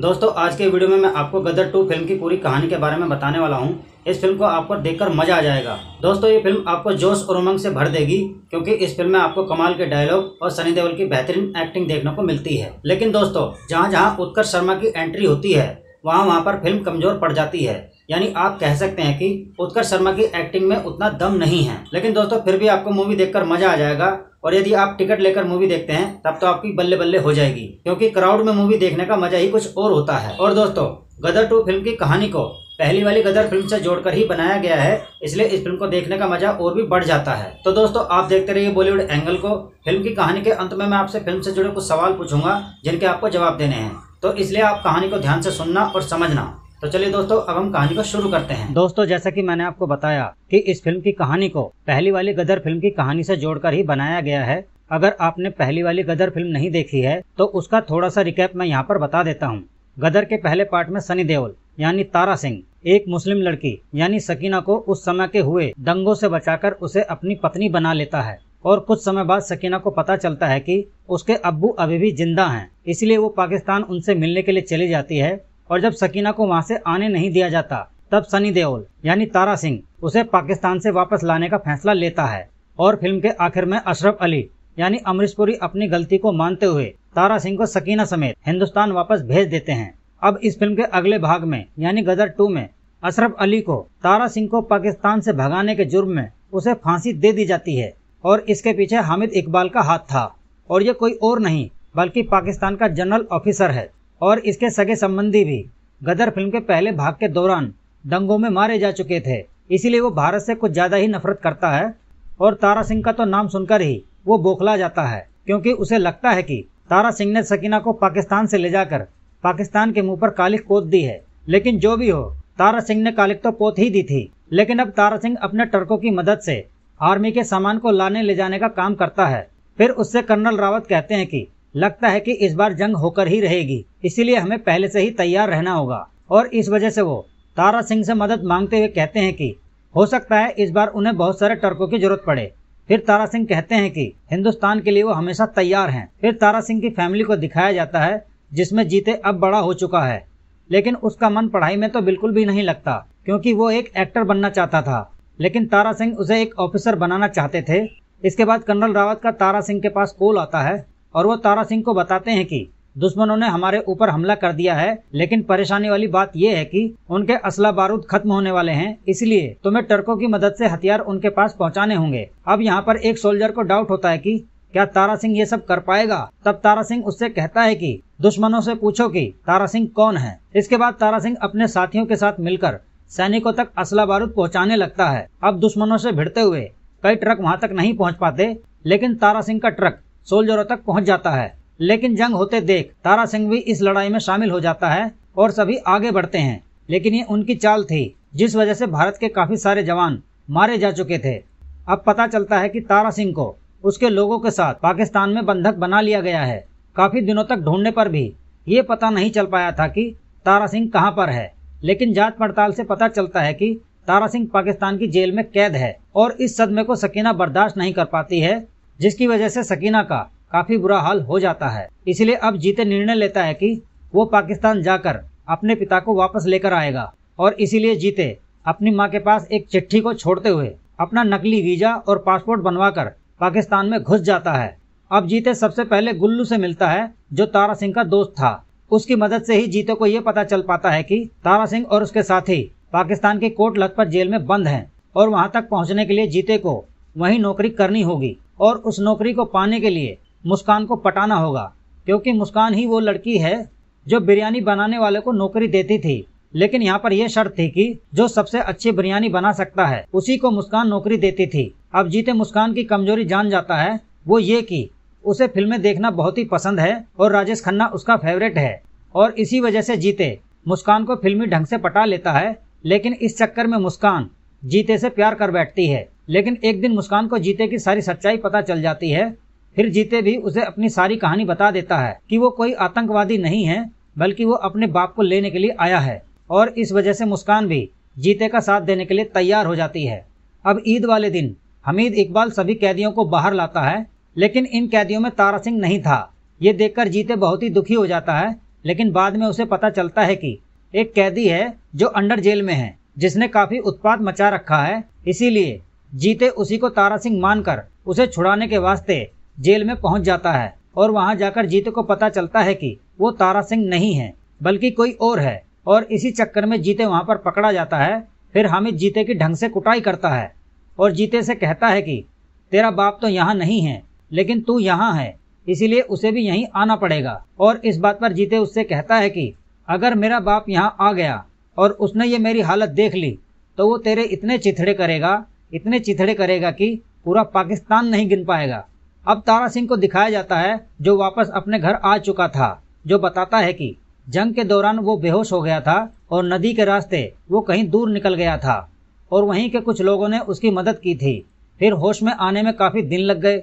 दोस्तों आज के वीडियो में मैं आपको गदर टू फिल्म की पूरी कहानी के बारे में बताने वाला हूँ इस फिल्म को आपको देखकर मजा आ जाएगा दोस्तों ये फिल्म आपको जोश और उमंग से भर देगी क्योंकि इस फिल्म में आपको कमाल के डायलॉग और सनी देओल की बेहतरीन एक्टिंग देखने को मिलती है लेकिन दोस्तों जहाँ जहाँ उत्कर्ष शर्मा की एंट्री होती है वहाँ वहाँ पर फिल्म कमजोर पड़ जाती है यानी आप कह सकते हैं कि उत्कर्ष शर्मा की एक्टिंग में उतना दम नहीं है लेकिन दोस्तों फिर भी आपको मूवी देखकर मजा आ जाएगा और यदि आप टिकट लेकर मूवी देखते हैं तब तो आपकी बल्ले बल्ले हो जाएगी क्योंकि क्राउड में मूवी देखने का मजा ही कुछ और होता है और दोस्तों गदर टू फिल्म की कहानी को पहली वाली गदर फिल्म से जोड़कर ही बनाया गया है इसलिए इस फिल्म को देखने का मजा और भी बढ़ जाता है तो दोस्तों आप देखते रहिए बॉलीवुड एंगल को फिल्म की कहानी के अंत में मैं आपसे फिल्म से जुड़े कुछ सवाल पूछूंगा जिनके आपको जवाब देने हैं तो इसलिए आप कहानी को ध्यान से सुनना और समझना तो चलिए दोस्तों अब हम कहानी को शुरू करते हैं दोस्तों जैसा कि मैंने आपको बताया कि इस फिल्म की कहानी को पहली वाली गदर फिल्म की कहानी से जोड़कर ही बनाया गया है अगर आपने पहली वाली गदर फिल्म नहीं देखी है तो उसका थोड़ा सा रिकैप मैं यहाँ पर बता देता हूँ गदर के पहले पार्ट में सनी देओल यानी तारा सिंह एक मुस्लिम लड़की यानी सकीना को उस समय के हुए दंगों से बचाकर उसे अपनी पत्नी बना लेता है और कुछ समय बाद सकीना को पता चलता है कि उसके अब्बू अभी भी जिंदा हैं इसलिए वो पाकिस्तान उनसे मिलने के लिए चली जाती है और जब सकीना को वहाँ से आने नहीं दिया जाता तब सनी देओल यानी तारा सिंह उसे पाकिस्तान से वापस लाने का फैसला लेता है और फिल्म के आखिर में अशरफ अली यानी अमरीश पुरी अपनी गलती को मानते हुए तारा सिंह को सकीना समेत हिंदुस्तान वापस भेज देते हैं अब इस फिल्म के अगले भाग में यानी गदर टू में अशरफ अली को तारा सिंह को पाकिस्तान से भगाने के जुर्म में उसे फांसी दे दी जाती है और इसके पीछे हामिद इकबाल का हाथ था और ये कोई और नहीं बल्कि पाकिस्तान का जनरल ऑफिसर है और इसके सगे संबंधी भी गदर फिल्म के पहले भाग के दौरान दंगों में मारे जा चुके थे इसीलिए वो भारत से कुछ ज़्यादा ही नफरत करता है और तारा सिंह का तो नाम सुनकर ही वो बौखला जाता है क्योंकि उसे लगता है कि तारा सिंह ने सकीना को पाकिस्तान से ले जाकर पाकिस्तान के मुंह पर कालिक पोत दी है लेकिन जो भी हो तारा सिंह ने कालिक तो पोत ही दी थी लेकिन अब तारा सिंह अपने ट्रकों की मदद से आर्मी के सामान को लाने ले जाने का काम करता है फिर उससे कर्नल रावत कहते हैं कि लगता है कि इस बार जंग होकर ही रहेगी इसीलिए हमें पहले से ही तैयार रहना होगा और इस वजह से वो तारा सिंह से मदद मांगते हुए कहते हैं कि हो सकता है इस बार उन्हें बहुत सारे टर्कों की जरूरत पड़े फिर तारा सिंह कहते हैं कि हिंदुस्तान के लिए वो हमेशा तैयार हैं फिर तारा सिंह की फैमिली को दिखाया जाता है जिसमें जीते अब बड़ा हो चुका है लेकिन उसका मन पढ़ाई में तो बिल्कुल भी नहीं लगता क्योंकि वो एक एक्टर बनना चाहता था लेकिन तारा सिंह उसे एक ऑफिसर बनाना चाहते थे इसके बाद कर्नल रावत का तारा सिंह के पास कॉल आता है और वो तारा सिंह को बताते हैं कि दुश्मनों ने हमारे ऊपर हमला कर दिया है लेकिन परेशानी वाली बात यह है कि उनके असला बारूद खत्म होने वाले हैं इसलिए तुम्हें टर्कों की मदद से हथियार उनके पास पहुंचाने होंगे अब यहाँ पर एक सोल्जर को डाउट होता है कि क्या तारा सिंह ये सब कर पाएगा तब तारा सिंह उससे कहता है कि दुश्मनों से पूछो कि तारा सिंह कौन है इसके बाद तारा सिंह अपने साथियों के साथ मिलकर सैनिकों तक असला बारूद पहुंचाने लगता है अब दुश्मनों से भिड़ते हुए कई ट्रक वहां तक नहीं पहुंच पाते लेकिन तारा सिंह का ट्रक सोल्जरों तक पहुंच जाता है लेकिन जंग होते देख तारा सिंह भी इस लड़ाई में शामिल हो जाता है और सभी आगे बढ़ते हैं लेकिन ये उनकी चाल थी जिस वजह से भारत के काफी सारे जवान मारे जा चुके थे अब पता चलता है कि तारा सिंह को उसके लोगों के साथ पाकिस्तान में बंधक बना लिया गया है काफी दिनों तक ढूंढने पर भी ये पता नहीं चल पाया था कि तारा सिंह कहाँ पर है लेकिन जांच पड़ताल से पता चलता है कि तारा सिंह पाकिस्तान की जेल में कैद है और इस सदमे को सकीना बर्दाश्त नहीं कर पाती है जिसकी वजह से सकीना का काफ़ी बुरा हाल हो जाता है इसलिए अब जीते निर्णय लेता है कि वो पाकिस्तान जाकर अपने पिता को वापस लेकर आएगा और इसीलिए जीते अपनी माँ के पास एक चिट्ठी को छोड़ते हुए अपना नकली वीजा और पासपोर्ट बनवाकर पाकिस्तान में घुस जाता है अब जीते सबसे पहले गुल्लू से मिलता है जो तारा सिंह का दोस्त था उसकी मदद से ही जीते को ये पता चल पाता है कि तारा सिंह और उसके साथी पाकिस्तान के कोट लखपत जेल में बंद हैं और वहां तक पहुंचने के लिए जीते को वही नौकरी करनी होगी और उस नौकरी को पाने के लिए मुस्कान को पटाना होगा क्योंकि मुस्कान ही वो लड़की है जो बिरयानी बनाने वाले को नौकरी देती थी लेकिन यहाँ पर यह शर्त थी कि जो सबसे अच्छी बिरयानी बना सकता है उसी को मुस्कान नौकरी देती थी अब जीते मुस्कान की कमजोरी जान जाता है वो ये कि उसे फिल्में देखना बहुत ही पसंद है और राजेश खन्ना उसका फेवरेट है और इसी वजह से जीते मुस्कान को फिल्मी ढंग से पटा लेता है लेकिन इस चक्कर में मुस्कान जीते से प्यार कर बैठती है लेकिन एक दिन मुस्कान को जीते की सारी सच्चाई पता चल जाती है फिर जीते भी उसे अपनी सारी कहानी बता देता है कि वो कोई आतंकवादी नहीं है बल्कि वो अपने बाप को लेने के लिए आया है और इस वजह से मुस्कान भी जीते का साथ देने के लिए तैयार हो जाती है अब ईद वाले दिन हमीद इकबाल सभी कैदियों को बाहर लाता है लेकिन इन कैदियों में तारा सिंह नहीं था ये देखकर जीते बहुत ही दुखी हो जाता है लेकिन बाद में उसे पता चलता है कि एक कैदी है जो अंडर जेल में है जिसने काफी उत्पात मचा रखा है इसीलिए जीते उसी को तारा सिंह मानकर उसे छुड़ाने के वास्ते जेल में पहुंच जाता है और वहां जाकर जीते को पता चलता है कि वो तारा सिंह नहीं है बल्कि कोई और है और इसी चक्कर में जीते वहां पर पकड़ा जाता है फिर हामिद जीते की ढंग से कुटाई करता है और जीते से कहता है कि तेरा बाप तो यहाँ नहीं है लेकिन तू यहाँ है इसीलिए उसे भी यहीं आना पड़ेगा और इस बात पर जीते उससे कहता है कि अगर मेरा बाप यहाँ आ गया और उसने ये मेरी हालत देख ली तो वो तेरे इतने चिथड़े करेगा इतने चिथड़े करेगा कि पूरा पाकिस्तान नहीं गिन पाएगा अब तारा सिंह को दिखाया जाता है जो वापस अपने घर आ चुका था जो बताता है कि जंग के दौरान वो बेहोश हो गया था और नदी के रास्ते वो कहीं दूर निकल गया था और वहीं के कुछ लोगों ने उसकी मदद की थी फिर होश में आने में काफ़ी दिन लग गए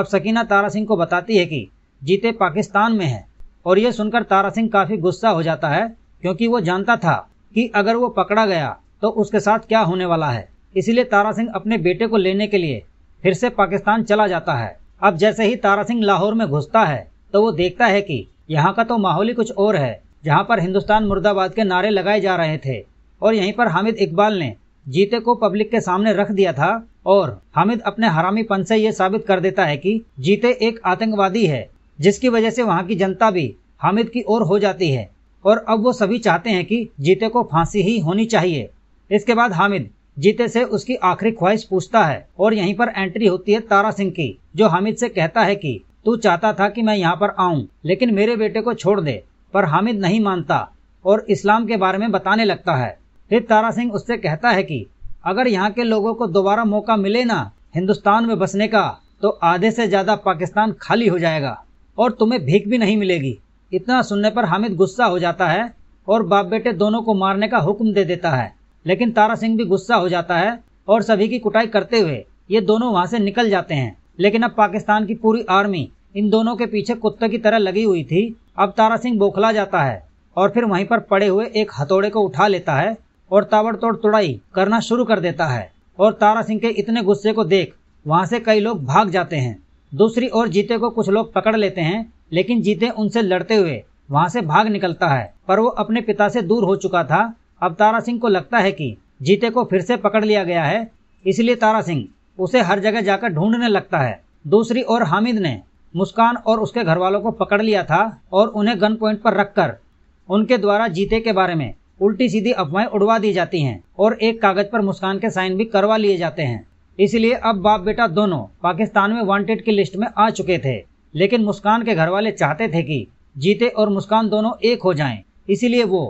अब सकीना तारा सिंह को बताती है कि जीते पाकिस्तान में है और ये सुनकर तारा सिंह काफ़ी गुस्सा हो जाता है क्योंकि वो जानता था कि अगर वो पकड़ा गया तो उसके साथ क्या होने वाला है इसीलिए तारा सिंह अपने बेटे को लेने के लिए फिर से पाकिस्तान चला जाता है अब जैसे ही तारा सिंह लाहौर में घुसता है तो वो देखता है कि यहाँ का तो माहौल ही कुछ और है जहाँ पर हिंदुस्तान मुर्दाबाद के नारे लगाए जा रहे थे और यहीं पर हामिद इकबाल ने जीते को पब्लिक के सामने रख दिया था और हामिद अपने हरामीपन से ये साबित कर देता है कि जीते एक आतंकवादी है जिसकी वजह से वहाँ की जनता भी हामिद की ओर हो जाती है और अब वो सभी चाहते हैं कि जीते को फांसी ही होनी चाहिए इसके बाद हामिद जीते से उसकी आखिरी ख्वाहिश पूछता है और यहीं पर एंट्री होती है तारा सिंह की जो हामिद से कहता है कि तू चाहता था कि मैं यहाँ पर आऊँ लेकिन मेरे बेटे को छोड़ दे पर हामिद नहीं मानता और इस्लाम के बारे में बताने लगता है फिर तारा सिंह उससे कहता है कि अगर यहाँ के लोगों को दोबारा मौका मिले ना हिंदुस्तान में बसने का तो आधे से ज्यादा पाकिस्तान खाली हो जाएगा और तुम्हें भीख भी नहीं मिलेगी इतना सुनने पर हामिद गुस्सा हो जाता है और बाप बेटे दोनों को मारने का हुक्म दे देता है लेकिन तारा सिंह भी गुस्सा हो जाता है और सभी की कुटाई करते हुए ये दोनों वहाँ से निकल जाते हैं लेकिन अब पाकिस्तान की पूरी आर्मी इन दोनों के पीछे कुत्ते की तरह लगी हुई थी अब तारा सिंह बौखला जाता है और फिर वहीं पर पड़े हुए एक हथौड़े को उठा लेता है और ताबड़तोड़ तुड़ाई करना शुरू कर देता है और तारा सिंह के इतने गुस्से को देख वहाँ से कई लोग भाग जाते हैं दूसरी ओर जीते को कुछ लोग पकड़ लेते हैं लेकिन जीते उनसे लड़ते हुए वहाँ से भाग निकलता है पर वो अपने पिता से दूर हो चुका था अब तारा सिंह को लगता है कि जीते को फिर से पकड़ लिया गया है इसलिए तारा सिंह उसे हर जगह जाकर ढूंढने लगता है दूसरी ओर हामिद ने मुस्कान और उसके घर वालों को पकड़ लिया था और उन्हें गन पॉइंट पर रखकर उनके द्वारा जीते के बारे में उल्टी सीधी अफवाहें उड़वा दी जाती हैं और एक कागज पर मुस्कान के साइन भी करवा लिए जाते हैं इसलिए अब बाप बेटा दोनों पाकिस्तान में वांटेड की लिस्ट में आ चुके थे लेकिन मुस्कान के घर वाले चाहते थे कि जीते और मुस्कान दोनों एक हो जाएं। इसीलिए वो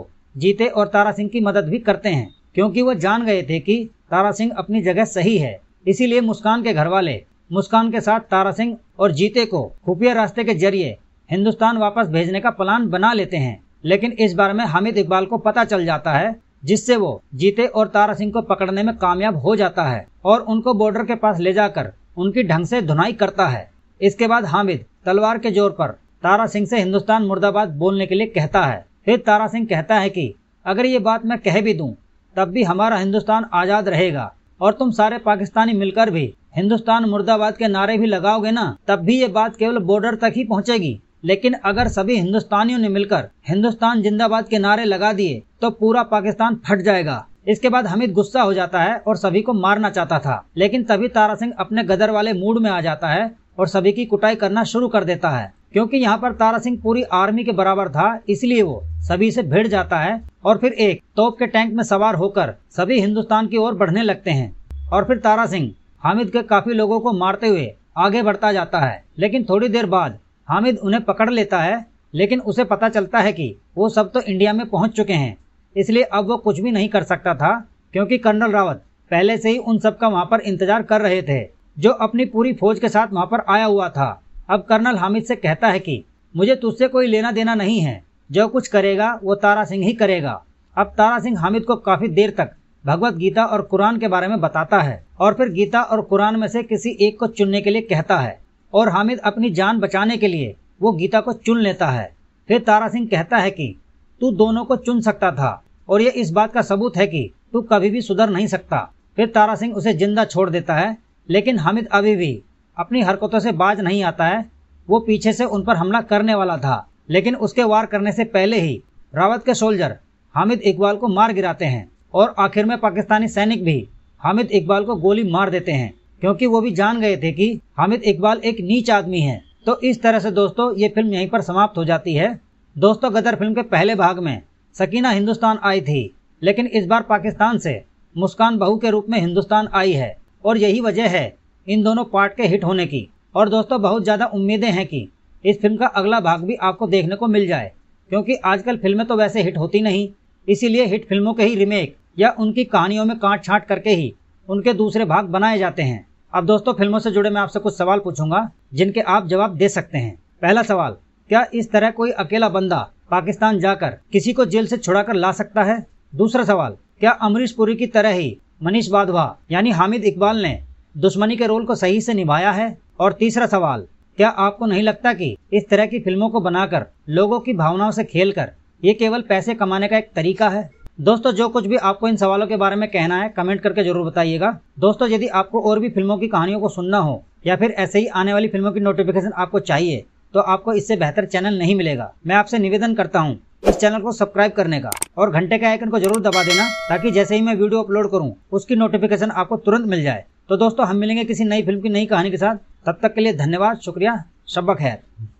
जीते और तारा सिंह की मदद भी करते हैं क्योंकि वो जान गए थे कि तारा सिंह अपनी जगह सही है इसीलिए मुस्कान के घर वाले मुस्कान के साथ तारा सिंह और जीते को खुफिया रास्ते के जरिए हिंदुस्तान वापस भेजने का प्लान बना लेते हैं लेकिन इस बार में हामिद इकबाल को पता चल जाता है जिससे वो जीते और तारा सिंह को पकड़ने में कामयाब हो जाता है और उनको बॉर्डर के पास ले जाकर उनकी ढंग से धुनाई करता है इसके बाद हामिद तलवार के जोर पर तारा सिंह से हिंदुस्तान मुर्दाबाद बोलने के लिए कहता है फिर तारा सिंह कहता है कि अगर ये बात मैं कह भी दूं तब भी हमारा हिंदुस्तान आज़ाद रहेगा और तुम सारे पाकिस्तानी मिलकर भी हिंदुस्तान मुर्दाबाद के नारे भी लगाओगे ना तब भी ये बात केवल बॉर्डर तक ही पहुंचेगी लेकिन अगर सभी हिंदुस्तानियों ने मिलकर हिंदुस्तान जिंदाबाद के नारे लगा दिए तो पूरा पाकिस्तान फट जाएगा इसके बाद हमिद गुस्सा हो जाता है और सभी को मारना चाहता था लेकिन तभी तारा सिंह अपने गदर वाले मूड में आ जाता है और सभी की कुटाई करना शुरू कर देता है क्योंकि यहाँ पर तारा सिंह पूरी आर्मी के बराबर था इसलिए वो सभी से भिड़ जाता है और फिर एक तोप के टैंक में सवार होकर सभी हिंदुस्तान की ओर बढ़ने लगते हैं और फिर तारा सिंह हामिद के काफी लोगों को मारते हुए आगे बढ़ता जाता है लेकिन थोड़ी देर बाद हामिद उन्हें पकड़ लेता है लेकिन उसे पता चलता है कि वो सब तो इंडिया में पहुंच चुके हैं इसलिए अब वो कुछ भी नहीं कर सकता था क्योंकि कर्नल रावत पहले से ही उन सब का वहाँ पर इंतजार कर रहे थे जो अपनी पूरी फौज के साथ वहाँ पर आया हुआ था अब कर्नल हामिद से कहता है कि मुझे तुझसे कोई लेना देना नहीं है जो कुछ करेगा वो तारा सिंह ही करेगा अब तारा सिंह हामिद को काफी देर तक भगवत गीता और कुरान के बारे में बताता है और फिर गीता और कुरान में से किसी एक को चुनने के लिए कहता है और हामिद अपनी जान बचाने के लिए वो गीता को चुन लेता है फिर तारा सिंह कहता है कि तू दोनों को चुन सकता था और ये इस बात का सबूत है कि तू कभी भी सुधर नहीं सकता फिर तारा सिंह उसे जिंदा छोड़ देता है लेकिन हामिद अभी भी अपनी हरकतों से बाज नहीं आता है वो पीछे से उन पर हमला करने वाला था लेकिन उसके वार करने से पहले ही रावत के सोल्जर हामिद इकबाल को मार गिराते हैं और आखिर में पाकिस्तानी सैनिक भी हामिद इकबाल को गोली मार देते हैं क्योंकि वो भी जान गए थे कि हामिद इकबाल एक नीच आदमी है तो इस तरह से दोस्तों ये फिल्म यहीं पर समाप्त हो जाती है दोस्तों गदर फिल्म के पहले भाग में सकीना हिंदुस्तान आई थी लेकिन इस बार पाकिस्तान से मुस्कान बहू के रूप में हिंदुस्तान आई है और यही वजह है इन दोनों पार्ट के हिट होने की और दोस्तों बहुत ज़्यादा उम्मीदें हैं कि इस फिल्म का अगला भाग भी आपको देखने को मिल जाए क्योंकि आजकल फिल्में तो वैसे हिट होती नहीं इसीलिए हिट फिल्मों के ही रिमेक या उनकी कहानियों में काट छाट करके ही उनके दूसरे भाग बनाए जाते हैं अब दोस्तों फिल्मों से जुड़े मैं आपसे कुछ सवाल पूछूंगा जिनके आप जवाब दे सकते हैं पहला सवाल क्या इस तरह कोई अकेला बंदा पाकिस्तान जाकर किसी को जेल से छुड़ाकर ला सकता है दूसरा सवाल क्या अमरीश पुरी की तरह ही मनीष बाधवा यानी हामिद इकबाल ने दुश्मनी के रोल को सही से निभाया है और तीसरा सवाल क्या आपको नहीं लगता कि इस तरह की फिल्मों को बनाकर लोगों की भावनाओं से खेलकर ये केवल पैसे कमाने का एक तरीका है दोस्तों जो कुछ भी आपको इन सवालों के बारे में कहना है कमेंट करके जरूर बताइएगा दोस्तों यदि आपको और भी फिल्मों की कहानियों को सुनना हो या फिर ऐसे ही आने वाली फिल्मों की नोटिफिकेशन आपको चाहिए तो आपको इससे बेहतर चैनल नहीं मिलेगा मैं आपसे निवेदन करता हूँ इस चैनल को सब्सक्राइब करने का और घंटे के आइकन को जरूर दबा देना ताकि जैसे ही मैं वीडियो अपलोड करूँ उसकी नोटिफिकेशन आपको तुरंत मिल जाए तो दोस्तों हम मिलेंगे किसी नई फिल्म की नई कहानी के साथ तब तक के लिए धन्यवाद शुक्रिया शब्बा खैर